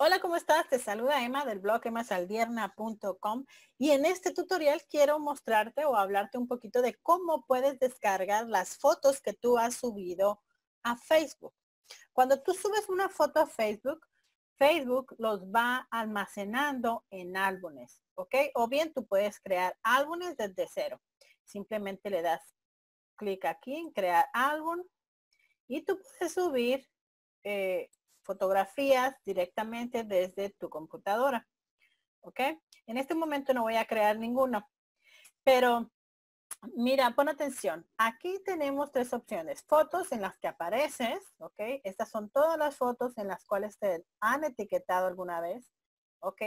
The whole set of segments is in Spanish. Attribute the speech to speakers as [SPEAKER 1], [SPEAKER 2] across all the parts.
[SPEAKER 1] Hola, ¿cómo estás? Te saluda Emma del blog emasaldierna.com y en este tutorial quiero mostrarte o hablarte un poquito de cómo puedes descargar las fotos que tú has subido a Facebook. Cuando tú subes una foto a Facebook, Facebook los va almacenando en álbumes, ¿ok? O bien tú puedes crear álbumes desde cero. Simplemente le das clic aquí en crear álbum y tú puedes subir eh, fotografías directamente desde tu computadora. ¿Ok? En este momento no voy a crear ninguno, pero mira, pon atención. Aquí tenemos tres opciones. Fotos en las que apareces, ¿ok? Estas son todas las fotos en las cuales te han etiquetado alguna vez, ¿ok?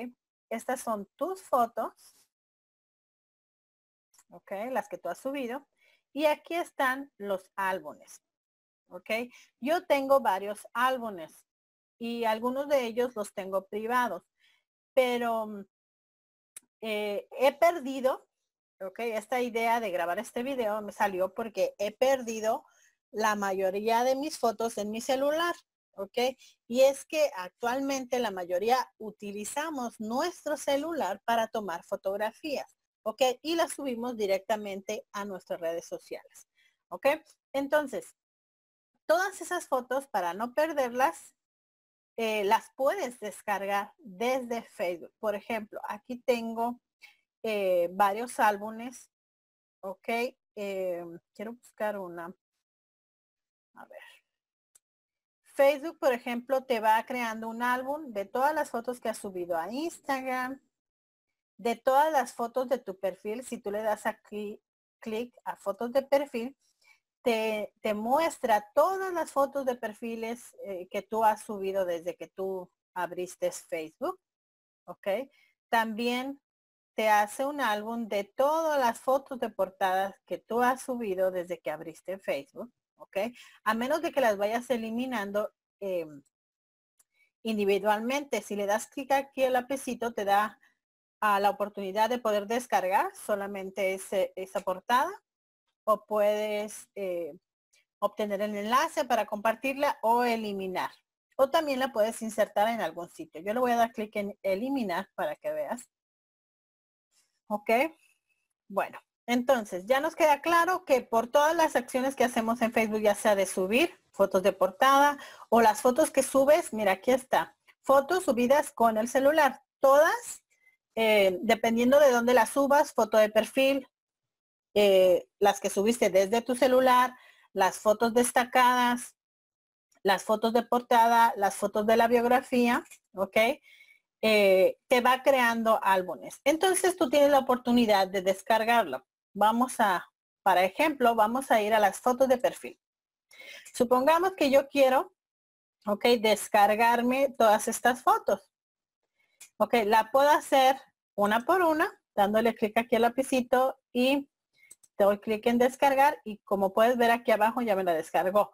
[SPEAKER 1] Estas son tus fotos, ¿ok? Las que tú has subido. Y aquí están los álbumes, ¿ok? Yo tengo varios álbumes y algunos de ellos los tengo privados. Pero mm, eh, he perdido, ok, esta idea de grabar este video me salió porque he perdido la mayoría de mis fotos en mi celular, ok. Y es que actualmente la mayoría utilizamos nuestro celular para tomar fotografías, ok, y las subimos directamente a nuestras redes sociales, ok. Entonces, todas esas fotos, para no perderlas, eh, las puedes descargar desde Facebook. Por ejemplo, aquí tengo eh, varios álbumes, ¿ok? Eh, quiero buscar una. A ver. Facebook, por ejemplo, te va creando un álbum de todas las fotos que has subido a Instagram, de todas las fotos de tu perfil. Si tú le das aquí clic a fotos de perfil, te, muestra todas las fotos de perfiles eh, que tú has subido desde que tú abriste Facebook. ¿Ok? También te hace un álbum de todas las fotos de portadas que tú has subido desde que abriste Facebook. ¿Ok? A menos de que las vayas eliminando. Eh, individualmente. Si le das clic aquí el lapicito te da a ah, la oportunidad de poder descargar solamente esa portada puedes eh, obtener el enlace para compartirla o eliminar. O también la puedes insertar en algún sitio. Yo le voy a dar clic en eliminar para que veas. ¿Ok? Bueno, entonces ya nos queda claro que por todas las acciones que hacemos en Facebook, ya sea de subir fotos de portada o las fotos que subes, mira, aquí está. Fotos subidas con el celular. Todas, eh, dependiendo de dónde las subas, foto de perfil, eh, las que subiste desde tu celular, las fotos destacadas, las fotos de portada, las fotos de la biografía, ¿ok? Eh, te va creando álbumes. Entonces tú tienes la oportunidad de descargarlo. Vamos a, para ejemplo, vamos a ir a las fotos de perfil. Supongamos que yo quiero, ok, descargarme todas estas fotos. Ok, la puedo hacer una por una, dándole clic aquí al lapicito y doy clic en descargar y como puedes ver aquí abajo ya me la descargó.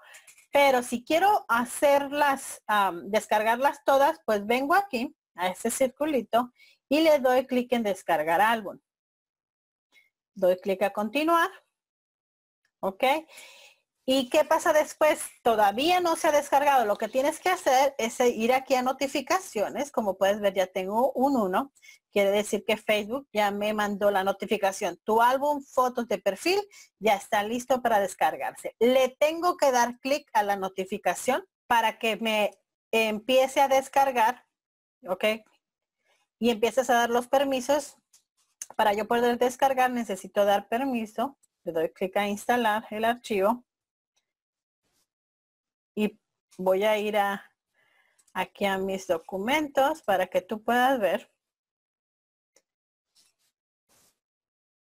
[SPEAKER 1] Pero si quiero hacerlas, descargarlas todas, pues vengo aquí a este circulito y le doy clic en descargar álbum. Doy clic a continuar. ¿Ok? ¿Y qué pasa después? Todavía no se ha descargado. Lo que tienes que hacer es ir aquí a notificaciones. Como puedes ver, ya tengo un 1. Quiere decir que Facebook ya me mandó la notificación. Tu álbum fotos de perfil ya está listo para descargarse. Le tengo que dar clic a la notificación para que me empiece a descargar. ¿Ok? Y empiezas a dar los permisos. Para yo poder descargar necesito dar permiso. Le doy clic a instalar el archivo y voy a ir a, aquí a mis documentos para que tú puedas ver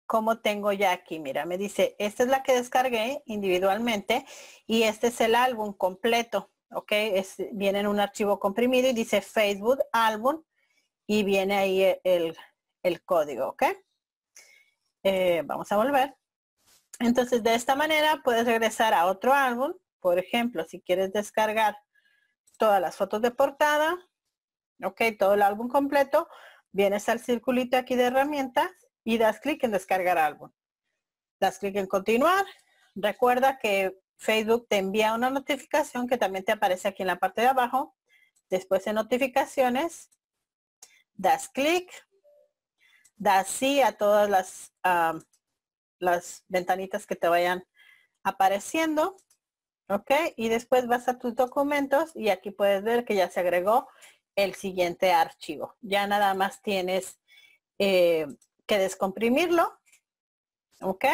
[SPEAKER 1] cómo tengo ya aquí. Mira, me dice, esta es la que descargué individualmente y este es el álbum completo. Ok, es, viene en un archivo comprimido y dice Facebook álbum y viene ahí e, el, código. Ok, eh, vamos a volver. Entonces, de esta manera puedes regresar a otro álbum por ejemplo, si quieres descargar todas las fotos de portada, ok, todo el álbum completo, vienes al circulito aquí de herramientas y das clic en descargar álbum. Das clic en continuar. Recuerda que Facebook te envía una notificación que también te aparece aquí en la parte de abajo. Después de notificaciones, das clic, das sí a todas las, ah, las ventanitas que te vayan apareciendo. ¿Ok? Y después vas a tus documentos y aquí puedes ver que ya se agregó el siguiente archivo. Ya nada más tienes eh, que descomprimirlo. ¿Ok?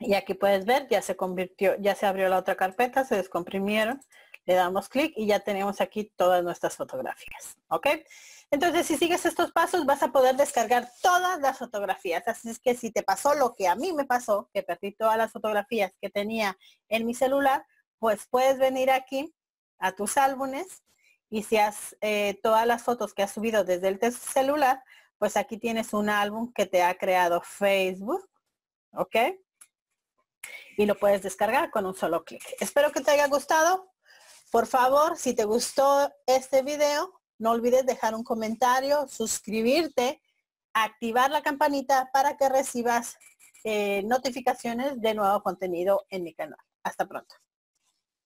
[SPEAKER 1] Y aquí puedes ver, ya se convirtió, ya se abrió la otra carpeta, se descomprimieron le damos clic y ya tenemos aquí todas nuestras fotografías. ¿Ok? Entonces, si sigues estos pasos, vas a poder descargar todas las fotografías. Así es que si te pasó lo que a mí me pasó, que perdí todas las fotografías que tenía en mi celular, pues puedes venir aquí a tus álbumes y si has eh, todas las fotos que has subido desde el celular, pues aquí tienes un álbum que te ha creado Facebook, ¿ok? Y lo puedes descargar con un solo clic. Espero que te haya gustado. Por favor, si te gustó este video, no olvides dejar un comentario, suscribirte, activar la campanita para que recibas eh, notificaciones de nuevo contenido en mi canal. Hasta pronto.